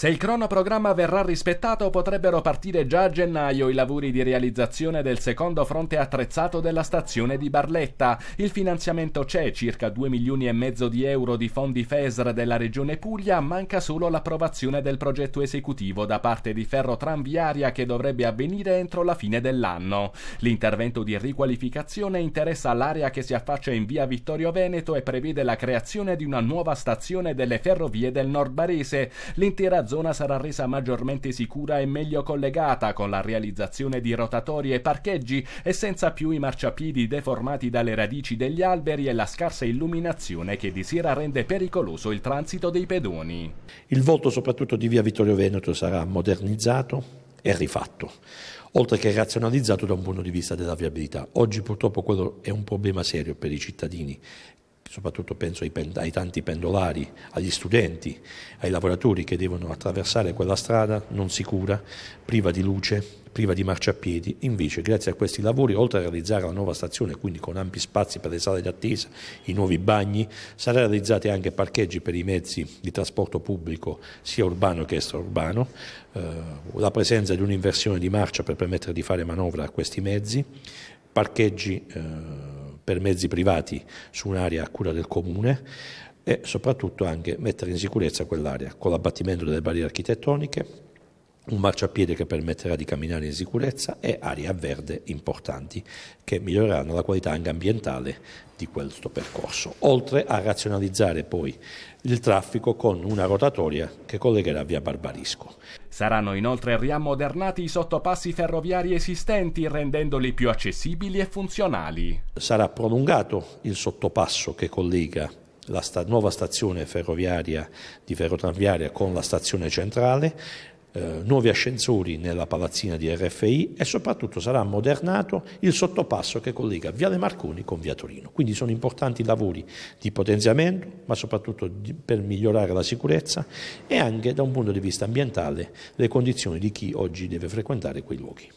Se il cronoprogramma verrà rispettato potrebbero partire già a gennaio i lavori di realizzazione del secondo fronte attrezzato della stazione di Barletta. Il finanziamento c'è, circa 2 milioni e mezzo di euro di fondi FESR della regione Puglia, manca solo l'approvazione del progetto esecutivo da parte di Ferrotranviaria che dovrebbe avvenire entro la fine dell'anno. L'intervento di riqualificazione interessa l'area che si affaccia in via Vittorio Veneto e prevede la creazione di una nuova stazione delle ferrovie del Nord Barese. L'intera zona sarà resa maggiormente sicura e meglio collegata con la realizzazione di rotatori e parcheggi e senza più i marciapiedi deformati dalle radici degli alberi e la scarsa illuminazione che di sera rende pericoloso il transito dei pedoni. Il volto soprattutto di via Vittorio Veneto sarà modernizzato e rifatto oltre che razionalizzato da un punto di vista della viabilità. Oggi purtroppo quello è un problema serio per i cittadini soprattutto penso ai, ai, tanti pendolari, agli studenti, ai lavoratori che devono attraversare quella strada non sicura, priva di luce, priva di marciapiedi. Invece, grazie a questi lavori, oltre a realizzare la nuova stazione, quindi con ampi spazi per le sale d'attesa, i nuovi bagni, saranno realizzati anche parcheggi per i mezzi di trasporto pubblico, sia urbano che extraurbano, eh, la presenza di un'inversione di marcia per permettere di fare manovra a questi mezzi, parcheggi... Eh, per mezzi privati su un'area a cura del comune e soprattutto anche mettere in sicurezza quell'area con l'abbattimento delle barriere architettoniche, un marciapiede che permetterà di camminare in sicurezza e aria verde importanti che miglioreranno la qualità anche ambientale di questo percorso, oltre a razionalizzare poi il traffico con una rotatoria che collegherà via Barbarisco. Saranno inoltre riammodernati i sottopassi ferroviari esistenti rendendoli più accessibili e funzionali. Sarà prolungato il sottopasso che collega la sta nuova stazione ferroviaria di Ferrotranviaria con la stazione centrale, eh, nuovi ascensori nella palazzina di RFI e soprattutto sarà modernato il sottopasso che collega Viale Marconi con Via Torino. Quindi sono importanti lavori di potenziamento, ma soprattutto di, per migliorare la sicurezza e anche da un punto di vista ambientale le condizioni di chi oggi deve frequentare quei luoghi.